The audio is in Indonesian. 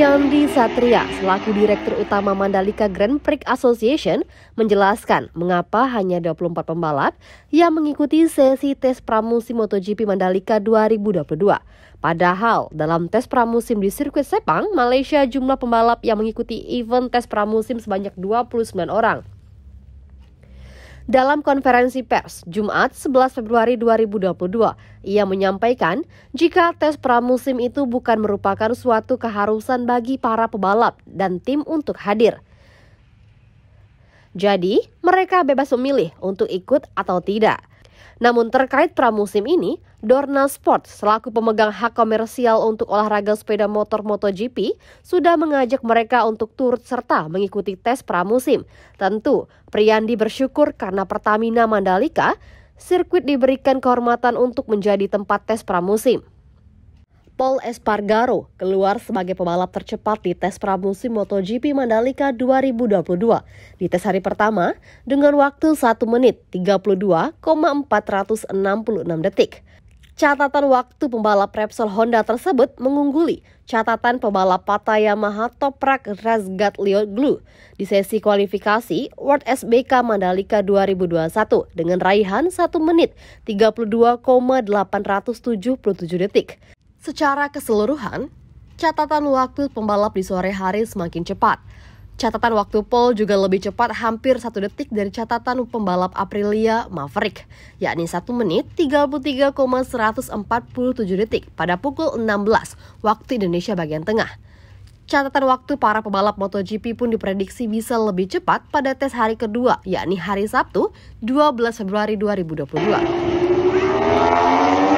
Yandi Satria, selaku Direktur Utama Mandalika Grand Prix Association, menjelaskan mengapa hanya 24 pembalap yang mengikuti sesi tes pramusim MotoGP Mandalika 2022. Padahal, dalam tes pramusim di sirkuit Sepang, Malaysia jumlah pembalap yang mengikuti event tes pramusim sebanyak 29 orang. Dalam konferensi pers Jumat 11 Februari 2022, ia menyampaikan jika tes pramusim itu bukan merupakan suatu keharusan bagi para pebalap dan tim untuk hadir. Jadi, mereka bebas memilih untuk ikut atau tidak. Namun terkait pramusim ini, Dorna Sport selaku pemegang hak komersial untuk olahraga sepeda motor MotoGP sudah mengajak mereka untuk turut serta mengikuti tes pramusim. Tentu, Priyandi bersyukur karena Pertamina Mandalika, sirkuit diberikan kehormatan untuk menjadi tempat tes pramusim. Paul Espargaro keluar sebagai pembalap tercepat di tes pramusim MotoGP Mandalika 2022. Di tes hari pertama dengan waktu 1 menit 32,466 detik. Catatan waktu pembalap Repsol Honda tersebut mengungguli catatan pembalap Yamaha Toprak Razgat Lioglu di sesi kualifikasi World SBK Mandalika 2021 dengan raihan 1 menit 32,877 detik. Secara keseluruhan, catatan waktu pembalap di sore hari semakin cepat. Catatan waktu pole juga lebih cepat hampir satu detik dari catatan pembalap Aprilia Maverick, yakni 1 menit 33,147 detik pada pukul 16 waktu Indonesia bagian tengah. Catatan waktu para pembalap MotoGP pun diprediksi bisa lebih cepat pada tes hari kedua, yakni hari Sabtu, 12 Februari 2022.